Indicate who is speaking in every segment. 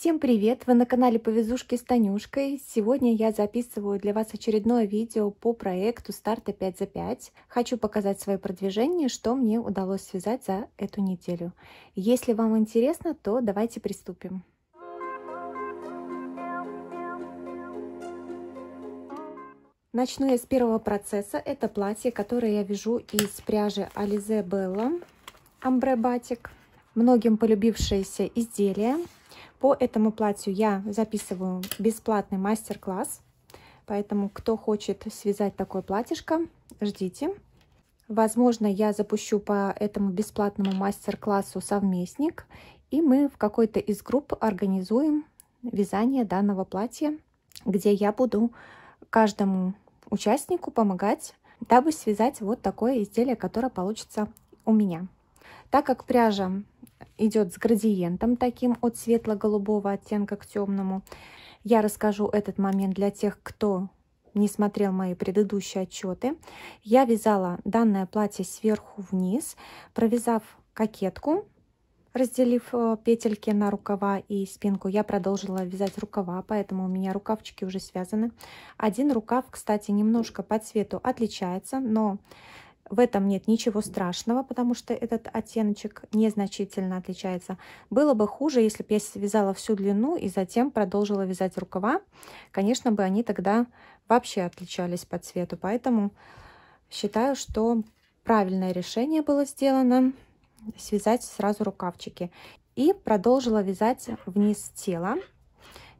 Speaker 1: Всем привет! Вы на канале Повезушки с Танюшкой. Сегодня я записываю для вас очередное видео по проекту старта 5 за 5. Хочу показать свое продвижение, что мне удалось связать за эту неделю. Если вам интересно, то давайте приступим. Начну я с первого процесса. Это платье, которое я вяжу из пряжи Ализе Белла, Ambre Батик, Многим полюбившееся изделие. По этому платью я записываю бесплатный мастер-класс. Поэтому, кто хочет связать такое платьишко, ждите. Возможно, я запущу по этому бесплатному мастер-классу совместник. И мы в какой-то из групп организуем вязание данного платья, где я буду каждому участнику помогать, дабы связать вот такое изделие, которое получится у меня. Так как пряжа идет с градиентом таким от светло-голубого оттенка к темному. Я расскажу этот момент для тех, кто не смотрел мои предыдущие отчеты. Я вязала данное платье сверху вниз, провязав кокетку, разделив э, петельки на рукава и спинку, я продолжила вязать рукава, поэтому у меня рукавчики уже связаны. Один рукав, кстати, немножко по цвету отличается, но в этом нет ничего страшного, потому что этот оттеночек незначительно отличается. Было бы хуже, если бы я связала всю длину и затем продолжила вязать рукава. Конечно бы они тогда вообще отличались по цвету, поэтому считаю, что правильное решение было сделано связать сразу рукавчики. И продолжила вязать вниз тела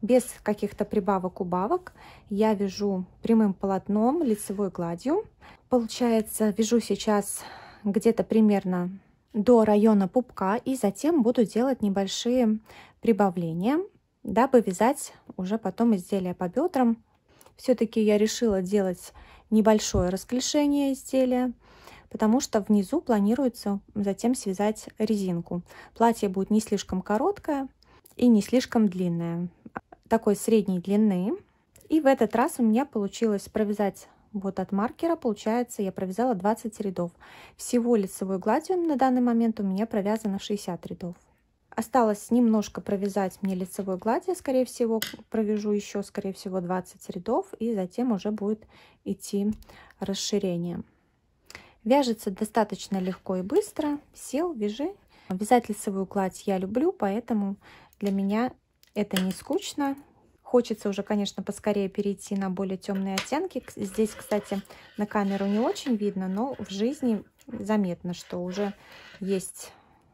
Speaker 1: без каких-то прибавок-убавок. Я вяжу прямым полотном, лицевой гладью. Получается, вяжу сейчас где-то примерно до района пупка и затем буду делать небольшие прибавления, дабы вязать уже потом изделие по бедрам. Все-таки я решила делать небольшое расклешение изделия, потому что внизу планируется затем связать резинку. Платье будет не слишком короткое и не слишком длинное такой средней длины. И в этот раз у меня получилось провязать вот от маркера, получается, я провязала 20 рядов. Всего лицевой гладью на данный момент у меня провязано 60 рядов. Осталось немножко провязать мне лицевой гладью, скорее всего, провяжу еще, скорее всего, 20 рядов, и затем уже будет идти расширение. Вяжется достаточно легко и быстро. Сел, вяжи. Вязать лицевую гладь я люблю, поэтому для меня это не скучно. Хочется уже, конечно, поскорее перейти на более темные оттенки. Здесь, кстати, на камеру не очень видно, но в жизни заметно, что уже есть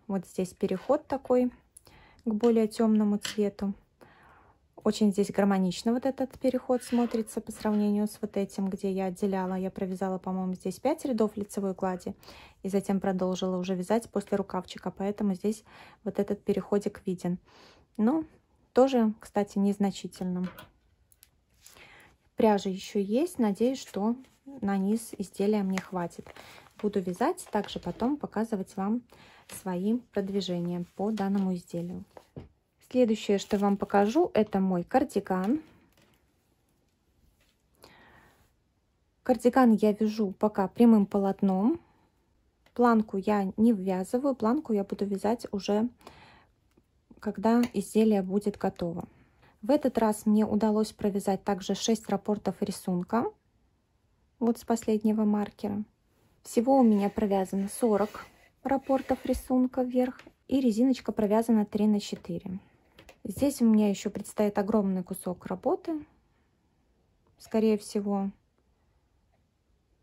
Speaker 1: вот здесь переход такой к более темному цвету. Очень здесь гармонично вот этот переход смотрится по сравнению с вот этим, где я отделяла. Я провязала, по-моему, здесь 5 рядов лицевой глади и затем продолжила уже вязать после рукавчика, поэтому здесь вот этот переходик виден. Ну, тоже, кстати, незначительно. Пряжа еще есть. Надеюсь, что на низ изделия мне хватит. Буду вязать, также потом показывать вам свои продвижения по данному изделию. Следующее, что вам покажу, это мой кардиган. Кардиган я вяжу пока прямым полотном. Планку я не ввязываю, планку я буду вязать уже когда изделие будет готово. В этот раз мне удалось провязать также 6 рапортов рисунка, вот с последнего маркера. Всего у меня провязано 40 рапортов рисунка вверх и резиночка провязана 3 на 4. Здесь у меня еще предстоит огромный кусок работы, скорее всего,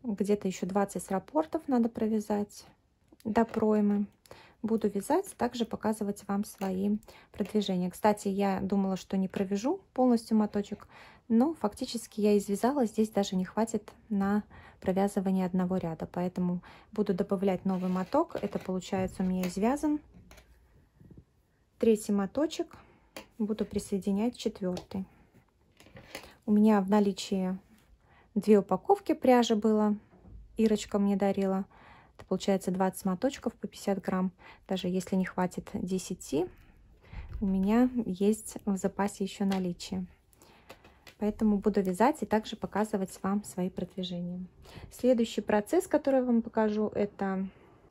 Speaker 1: где-то еще 20 рапортов надо провязать до проймы буду вязать, также показывать вам свои продвижения. Кстати, я думала, что не провяжу полностью моточек, но фактически я извязала, здесь даже не хватит на провязывание одного ряда, поэтому буду добавлять новый моток, это получается у меня извязан третий моточек, буду присоединять четвертый. У меня в наличии две упаковки пряжи было, Ирочка мне дарила, это получается 20 моточков по 50 грамм. Даже если не хватит 10, у меня есть в запасе еще наличие. Поэтому буду вязать и также показывать вам свои продвижения. Следующий процесс, который я вам покажу, это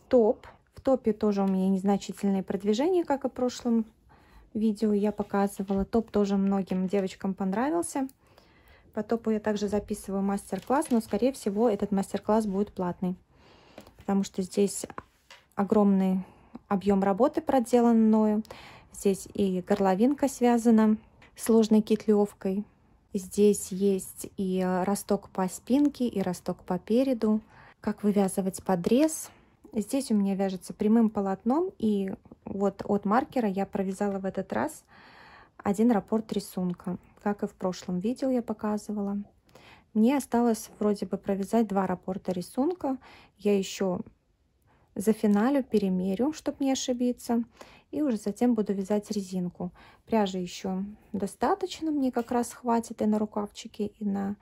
Speaker 1: топ. В топе тоже у меня незначительные продвижения, как и в прошлом видео я показывала. Топ тоже многим девочкам понравился. По топу я также записываю мастер-класс, но, скорее всего, этот мастер-класс будет платный потому что здесь огромный объем работы проделан мною. Здесь и горловинка связана сложной кетлевкой. Здесь есть и росток по спинке, и росток по переду. Как вывязывать подрез. Здесь у меня вяжется прямым полотном, и вот от маркера я провязала в этот раз один раппорт рисунка, как и в прошлом видео я показывала. Мне осталось вроде бы провязать два раппорта рисунка. Я еще за зафиналю, перемерю, чтобы не ошибиться. И уже затем буду вязать резинку. Пряжи еще достаточно, мне как раз хватит и на рукавчики, и на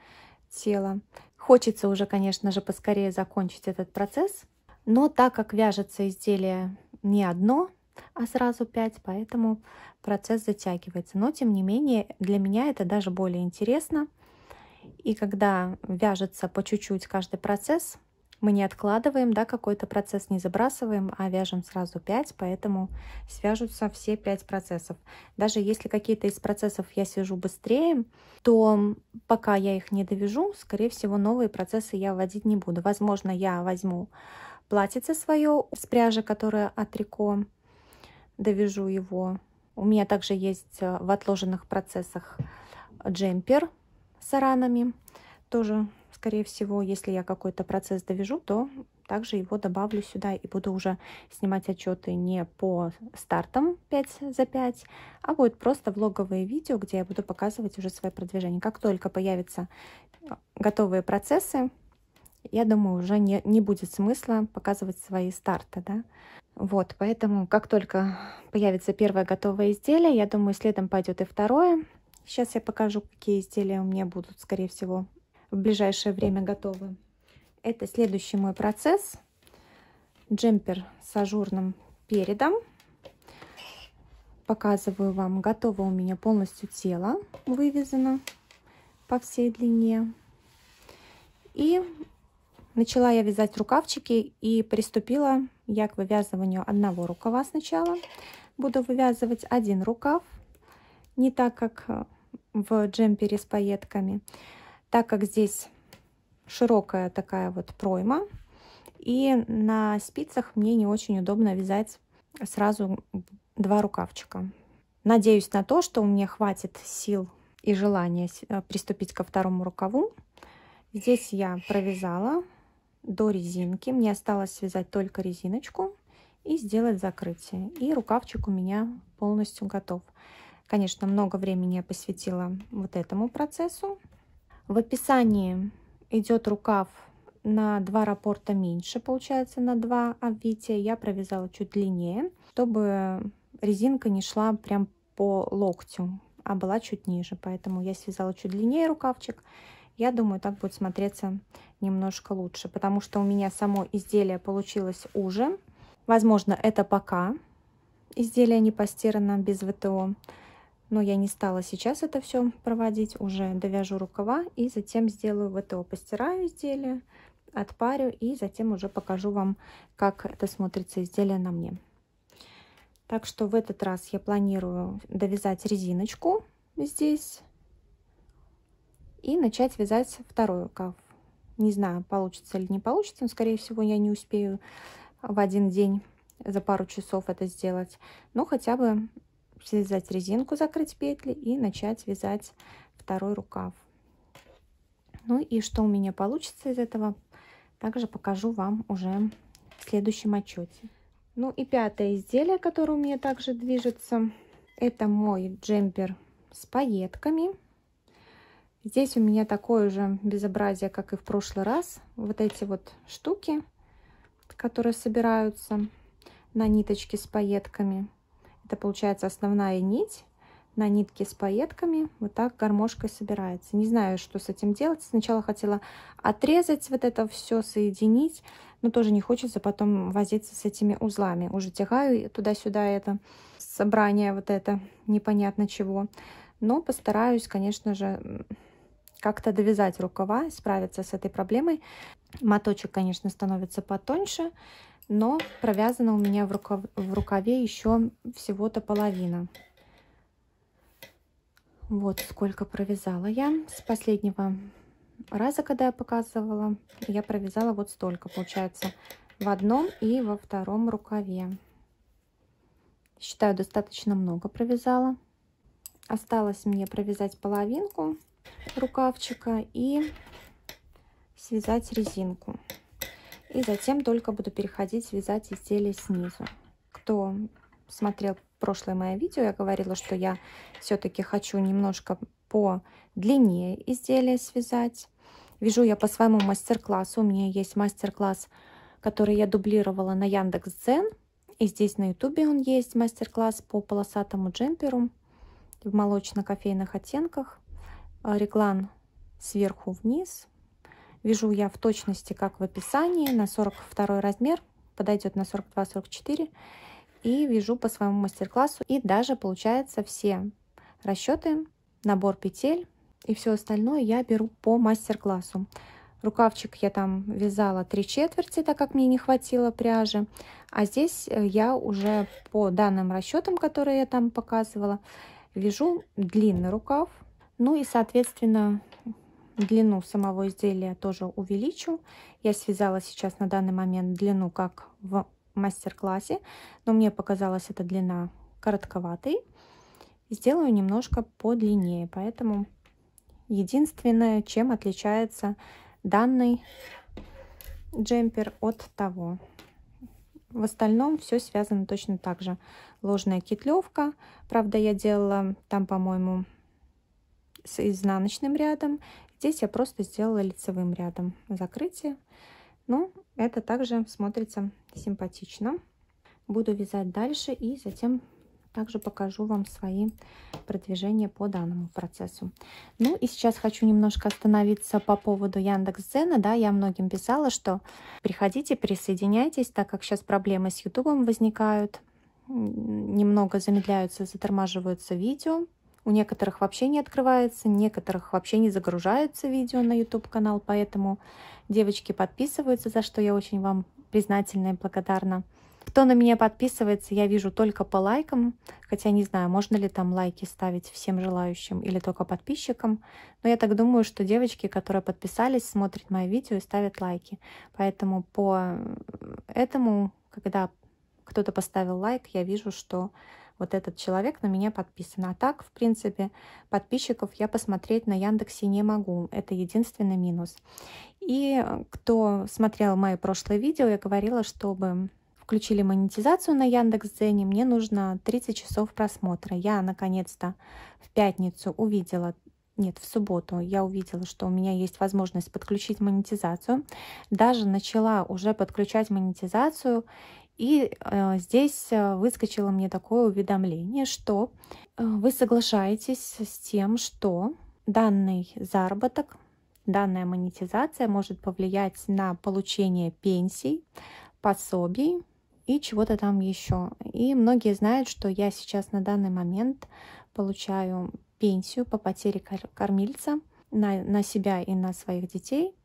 Speaker 1: тело. Хочется уже, конечно же, поскорее закончить этот процесс. Но так как вяжется изделие не одно, а сразу пять, поэтому процесс затягивается. Но, тем не менее, для меня это даже более интересно – и когда вяжется по чуть-чуть каждый процесс, мы не откладываем, да, какой-то процесс не забрасываем, а вяжем сразу 5, поэтому свяжутся все 5 процессов. Даже если какие-то из процессов я свяжу быстрее, то пока я их не довяжу, скорее всего, новые процессы я вводить не буду. Возможно, я возьму платьице свое с пряжи, которая от Рико, довяжу его. У меня также есть э, в отложенных процессах джемпер, с аранами. Тоже, скорее всего, если я какой-то процесс довяжу, то также его добавлю сюда и буду уже снимать отчеты не по стартам 5 за 5, а будет просто влоговые видео, где я буду показывать уже свои продвижения. Как только появятся а, готовые процессы, я думаю, уже не, не будет смысла показывать свои старты, да. Вот, поэтому как только появится первое готовое изделие, я думаю, следом пойдет и второе. Сейчас я покажу, какие изделия у меня будут, скорее всего, в ближайшее время готовы. Это следующий мой процесс. Джемпер с ажурным передом. Показываю вам, готово у меня полностью тело вывязано по всей длине. И начала я вязать рукавчики и приступила я к вывязыванию одного рукава сначала. Буду вывязывать один рукав не так, как э, в джемпере с пайетками, так как здесь широкая такая вот пройма, и на спицах мне не очень удобно вязать сразу два рукавчика. Надеюсь на то, что у меня хватит сил и желания э, приступить ко второму рукаву. Здесь я провязала до резинки. Мне осталось связать только резиночку и сделать закрытие. И рукавчик у меня полностью готов. Конечно, много времени я посвятила вот этому процессу. В описании идет рукав на два рапорта меньше, получается на два обвития. Я провязала чуть длиннее, чтобы резинка не шла прям по локтю, а была чуть ниже. Поэтому я связала чуть длиннее рукавчик. Я думаю, так будет смотреться немножко лучше, потому что у меня само изделие получилось уже. Возможно, это пока изделие не постирано без ВТО но я не стала сейчас это все проводить, уже довяжу рукава и затем сделаю ВТО, постираю изделие, отпарю и затем уже покажу вам, как это смотрится изделие на мне. Так что в этот раз я планирую довязать резиночку здесь и начать вязать второй рукав. Не знаю, получится или не получится, но, скорее всего, я не успею в один день за пару часов это сделать, но хотя бы связать резинку, закрыть петли и начать вязать второй рукав. Ну и что у меня получится из этого, также покажу вам уже в следующем отчете. Ну и пятое изделие, которое у меня также движется, это мой джемпер с пайетками. Здесь у меня такое же безобразие, как и в прошлый раз. Вот эти вот штуки, которые собираются на ниточке с пайетками. Это получается основная нить на нитке с пайетками. Вот так гармошкой собирается. Не знаю, что с этим делать. Сначала хотела отрезать вот это все, соединить. Но тоже не хочется потом возиться с этими узлами. Уже тягаю туда-сюда это собрание вот это непонятно чего. Но постараюсь, конечно же, как-то довязать рукава, справиться с этой проблемой. Моточек, конечно, становится потоньше но провязана у меня в, рукав, в рукаве еще всего-то половина. Вот сколько провязала я с последнего раза, когда я показывала. Я провязала вот столько, получается, в одном и во втором рукаве. Считаю, достаточно много провязала. Осталось мне провязать половинку рукавчика и связать резинку. И затем только буду переходить вязать изделие снизу. Кто смотрел прошлое мое видео, я говорила, что я все-таки хочу немножко по длине изделия связать. Вяжу я по своему мастер-классу. У меня есть мастер-класс, который я дублировала на Яндекс.Дзен. И здесь на Ютубе он есть, мастер-класс по полосатому джемперу в молочно-кофейных оттенках. Реглан сверху вниз, Вяжу я в точности, как в описании, на 42 размер, подойдет на 42-44. И вяжу по своему мастер-классу. И даже, получается, все расчеты, набор петель и все остальное я беру по мастер-классу. Рукавчик я там вязала три четверти, так как мне не хватило пряжи. А здесь э, я уже по данным расчетам, которые я там показывала, вяжу длинный рукав. Ну и, соответственно, длину самого изделия тоже увеличу. Я связала сейчас на данный момент длину как в мастер-классе, но мне показалась эта длина коротковатой. Сделаю немножко подлиннее, поэтому единственное, чем отличается данный джемпер от того. В остальном все связано точно так же. Ложная кетлевка, правда я делала там, по-моему, с изнаночным рядом. Здесь я просто сделала лицевым рядом закрытие. Но ну, это также смотрится симпатично. Буду вязать дальше и затем также покажу вам свои продвижения по данному процессу. Ну и сейчас хочу немножко остановиться по поводу Яндекс.Дзена. Да, я многим писала, что приходите, присоединяйтесь, так как сейчас проблемы с Ютубом возникают, немного замедляются, затормаживаются видео, у некоторых вообще не открывается, некоторых вообще не загружается видео на YouTube-канал, поэтому девочки подписываются, за что я очень вам признательна и благодарна. Кто на меня подписывается, я вижу только по лайкам, хотя не знаю, можно ли там лайки ставить всем желающим или только подписчикам, но я так думаю, что девочки, которые подписались, смотрят мои видео и ставят лайки. Поэтому по этому, когда кто-то поставил лайк, я вижу, что вот этот человек на меня подписан. А так, в принципе, подписчиков я посмотреть на Яндексе не могу. Это единственный минус. И э, кто смотрел мои прошлые видео, я говорила, чтобы включили монетизацию на Яндекс.Дзене, мне нужно 30 часов просмотра. Я, наконец-то, в пятницу увидела нет, в субботу я увидела, что у меня есть возможность подключить монетизацию. Даже начала уже подключать монетизацию и э, здесь э, выскочило мне такое уведомление, что э, вы соглашаетесь с тем, что данный заработок, данная монетизация может повлиять на получение пенсий, пособий и чего-то там еще. И многие знают, что я сейчас на данный момент получаю пенсию по потере кормильца на, на себя и на своих детей –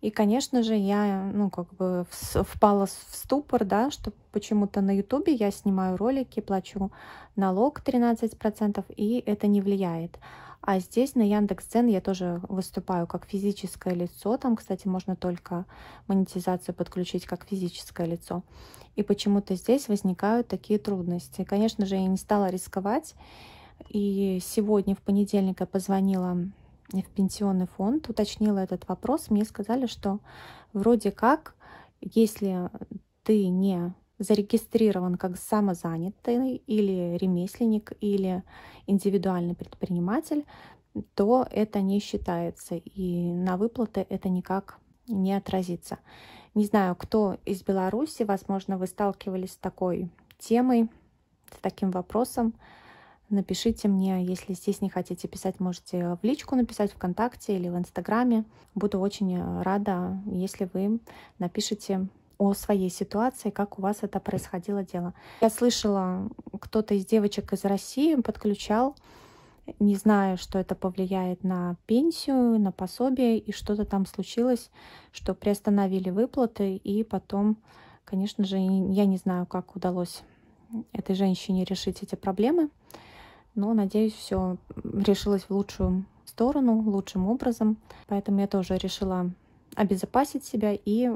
Speaker 1: и, конечно же, я, ну, как бы впала в ступор, да, что почему-то на Ютубе я снимаю ролики, плачу налог 13%, и это не влияет. А здесь на Яндекс.Дзен я тоже выступаю как физическое лицо. Там, кстати, можно только монетизацию подключить как физическое лицо. И почему-то здесь возникают такие трудности. Конечно же, я не стала рисковать. И сегодня, в понедельник, я позвонила в пенсионный фонд, уточнила этот вопрос, мне сказали, что вроде как, если ты не зарегистрирован как самозанятый или ремесленник, или индивидуальный предприниматель, то это не считается, и на выплаты это никак не отразится. Не знаю, кто из Беларуси, возможно, вы сталкивались с такой темой, с таким вопросом. Напишите мне, если здесь не хотите писать, можете в личку написать ВКонтакте или в Инстаграме. Буду очень э, рада, если вы напишите о своей ситуации, как у вас это происходило дело. Я слышала, кто-то из девочек из России подключал, не знаю, что это повлияет на пенсию, на пособие, и что-то там случилось, что приостановили выплаты, и потом, конечно же, я не знаю, как удалось этой женщине решить эти проблемы но, надеюсь, все решилось в лучшую сторону, лучшим образом. Поэтому я тоже решила обезопасить себя и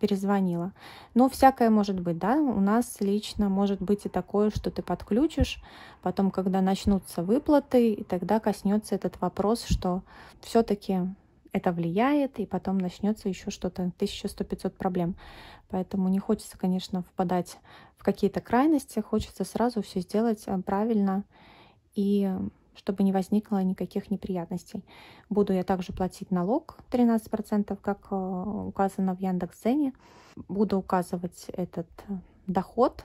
Speaker 1: перезвонила. Но всякое может быть, да, у нас лично может быть и такое, что ты подключишь, потом, когда начнутся выплаты, и тогда коснется этот вопрос, что все-таки это влияет, и потом начнется еще что-то, 1100-500 проблем. Поэтому не хочется, конечно, впадать в какие-то крайности, хочется сразу все сделать э, правильно и чтобы не возникло никаких неприятностей. Буду я также платить налог 13%, как э, указано в Яндекс.Зене. Буду указывать этот э, доход,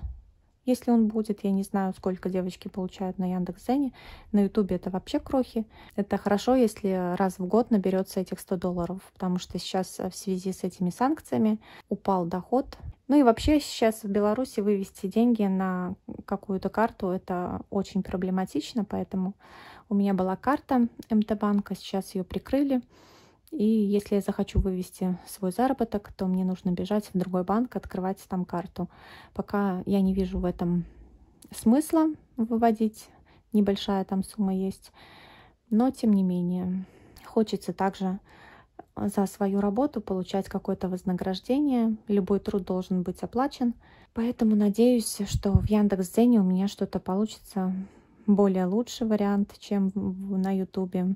Speaker 1: если он будет. Я не знаю, сколько девочки получают на Яндекс.Зене, На Ютубе это вообще крохи. Это хорошо, если раз в год наберется этих 100 долларов, потому что сейчас в связи с этими санкциями упал доход. Ну и вообще сейчас в Беларуси вывести деньги на какую-то карту это очень проблематично, поэтому у меня была карта МТ-банка, сейчас ее прикрыли. И если я захочу вывести свой заработок, то мне нужно бежать в другой банк, открывать там карту. Пока я не вижу в этом смысла выводить, небольшая там сумма есть. Но тем не менее, хочется также за свою работу получать какое-то вознаграждение. Любой труд должен быть оплачен. Поэтому надеюсь, что в Яндекс.Дзене у меня что-то получится более лучший вариант, чем на Ютубе.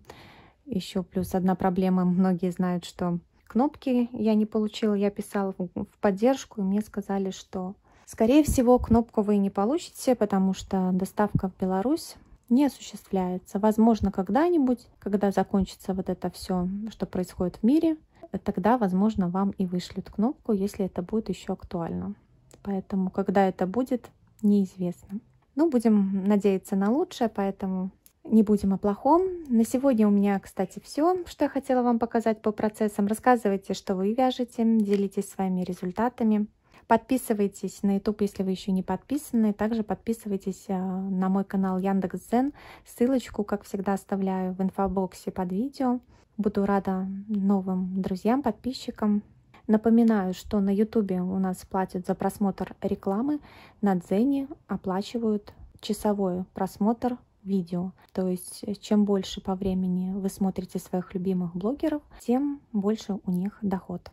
Speaker 1: Еще плюс одна проблема. Многие знают, что кнопки я не получила. Я писала в поддержку, и мне сказали, что, скорее всего, кнопку вы не получите, потому что доставка в Беларусь не осуществляется. Возможно, когда-нибудь, когда закончится вот это все, что происходит в мире, тогда, возможно, вам и вышлют кнопку, если это будет еще актуально. Поэтому, когда это будет, неизвестно. Ну, будем надеяться на лучшее, поэтому не будем о плохом. На сегодня у меня, кстати, все, что я хотела вам показать по процессам. Рассказывайте, что вы вяжете, делитесь своими результатами. Подписывайтесь на YouTube, если вы еще не подписаны. Также подписывайтесь э, на мой канал Яндекс.Зен. Ссылочку, как всегда, оставляю в инфобоксе под видео. Буду рада новым друзьям, подписчикам. Напоминаю, что на YouTube у нас платят за просмотр рекламы, на Дзене оплачивают часовой просмотр видео. То есть, э, чем больше по времени вы смотрите своих любимых блогеров, тем больше у них доход.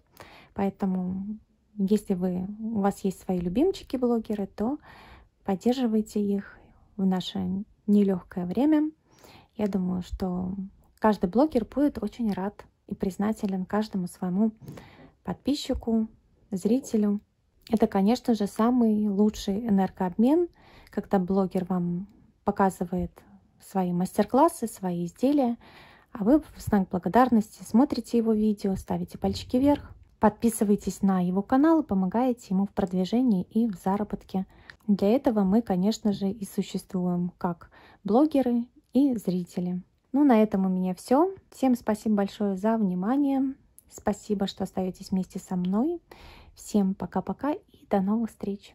Speaker 1: Поэтому если вы, у вас есть свои любимчики-блогеры, то поддерживайте их в наше нелегкое время. Я думаю, что каждый блогер будет очень рад и признателен каждому своему подписчику, зрителю. Это, конечно же, самый лучший энергообмен, когда блогер вам показывает свои мастер-классы, свои изделия, а вы в знак благодарности смотрите его видео, ставите пальчики вверх, Подписывайтесь на его канал и помогаете ему в продвижении и в заработке. Для этого мы, конечно же, и существуем как блогеры и зрители. Ну, на этом у меня все. Всем спасибо большое за внимание. Спасибо, что остаетесь вместе со мной. Всем пока-пока и до новых встреч!